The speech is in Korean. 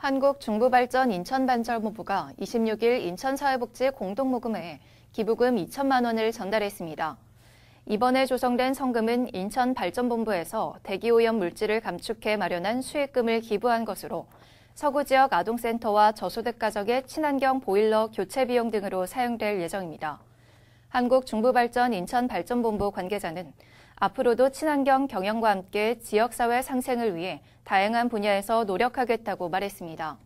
한국중부발전 인천반절모부가 26일 인천사회복지 공동모금회에 기부금 2천만 원을 전달했습니다. 이번에 조성된 성금은 인천발전본부에서 대기오염 물질을 감축해 마련한 수익금을 기부한 것으로 서구 지역 아동센터와 저소득 가족의 친환경 보일러 교체 비용 등으로 사용될 예정입니다. 한국중부발전 인천발전본부 관계자는 앞으로도 친환경 경영과 함께 지역사회 상생을 위해 다양한 분야에서 노력하겠다고 말했습니다.